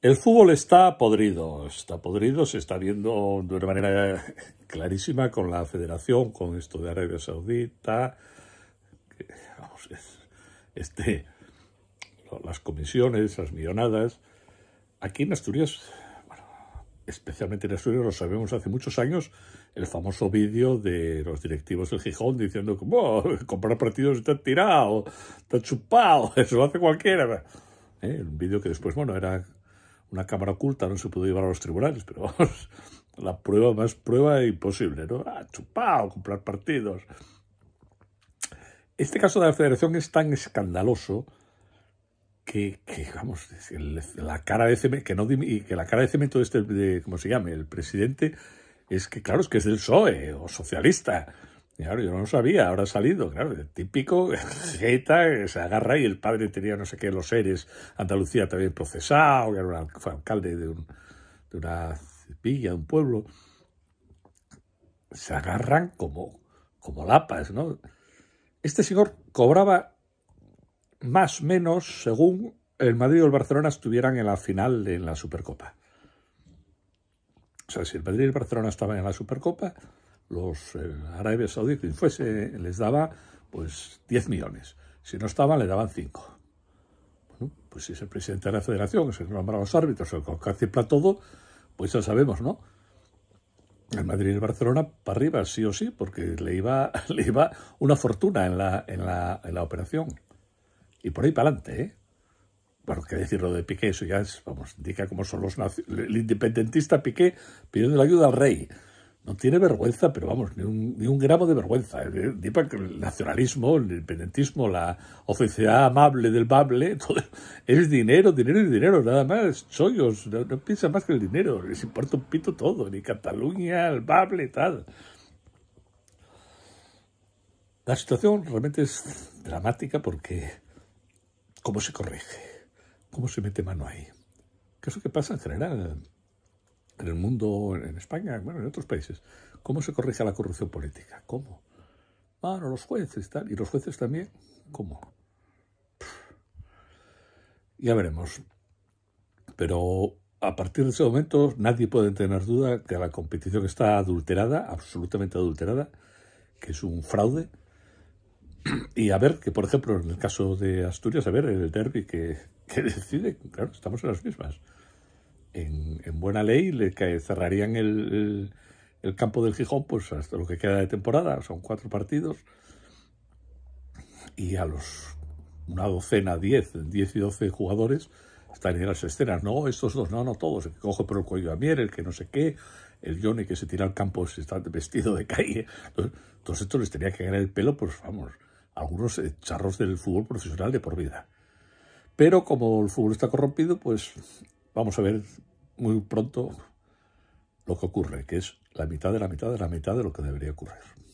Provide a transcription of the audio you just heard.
El fútbol está podrido, está podrido, se está viendo de una manera clarísima con la federación, con esto de Arabia Saudita, este, las comisiones, las millonadas. Aquí en Asturias, especialmente en Asturias, lo sabemos hace muchos años, el famoso vídeo de los directivos del Gijón diciendo que oh, comprar partidos está tirado, está chupado, eso lo hace cualquiera. ¿eh? Un vídeo que después, bueno, era una cámara oculta no se puede llevar a los tribunales, pero vamos, la prueba más prueba imposible, ¿no? Ah, chupado, comprar partidos. Este caso de la federación es tan escandaloso que, vamos, la cara de cemento, que no, la cara de cemento este, ¿cómo se llama? El presidente, es que claro, es que es del PSOE o socialista yo no lo sabía, ahora ha salido, claro, el típico se agarra y el padre tenía no sé qué, los seres, Andalucía también procesado, que era fue alcalde de, un, de una villa, de un pueblo. Se agarran como, como lapas, ¿no? Este señor cobraba más o menos según el Madrid o el Barcelona estuvieran en la final de la Supercopa. O sea, si el Madrid y el Barcelona estaban en la Supercopa, los eh, árabes saudíes, quien fuese, les daba pues 10 millones. Si no estaban, le daban 5. Bueno, pues si es el presidente de la federación, que se nombra a los árbitros, el que para todo, pues ya sabemos, ¿no? El Madrid y el Barcelona para arriba, sí o sí, porque le iba, le iba una fortuna en la, en, la, en la operación. Y por ahí para adelante, ¿eh? Bueno, qué decir lo de Piqué, eso ya es, vamos, indica cómo son los El independentista Piqué pidiendo la ayuda al rey no tiene vergüenza, pero vamos, ni un, ni un gramo de vergüenza. El, el nacionalismo, el independentismo, la oficialidad amable del bable, todo es dinero, dinero y dinero, nada más, chollos, no, no piensa más que el dinero, les importa un pito todo, ni Cataluña, el bable, tal. La situación realmente es dramática porque ¿cómo se corrige? ¿Cómo se mete mano ahí? ¿Qué es lo que pasa en general? en el mundo, en España, bueno, en otros países, cómo se corrige la corrupción política. ¿Cómo? Bueno, ah, los jueces, tal. Y los jueces también, ¿cómo? Ya veremos. Pero a partir de ese momento nadie puede tener duda que la competición está adulterada, absolutamente adulterada, que es un fraude. Y a ver, que por ejemplo en el caso de Asturias, a ver, el derby que, que decide, claro, estamos en las mismas en, buena ley le cerrarían el, campo del Gijón pues hasta lo que queda de temporada, son cuatro partidos. Y a los una docena, diez, diez y doce jugadores están en las escenas. No, estos dos, no, no todos. El que coge por el cuello a Mier, el que no sé qué, el Johnny que se tira al campo se está vestido de calle. Entonces, todos estos les tenía que ganar el pelo, pues vamos, algunos eh, charros del fútbol profesional de por vida. Pero como el fútbol está corrompido, pues vamos a ver muy pronto lo que ocurre, que es la mitad de la mitad de la mitad de lo que debería ocurrir.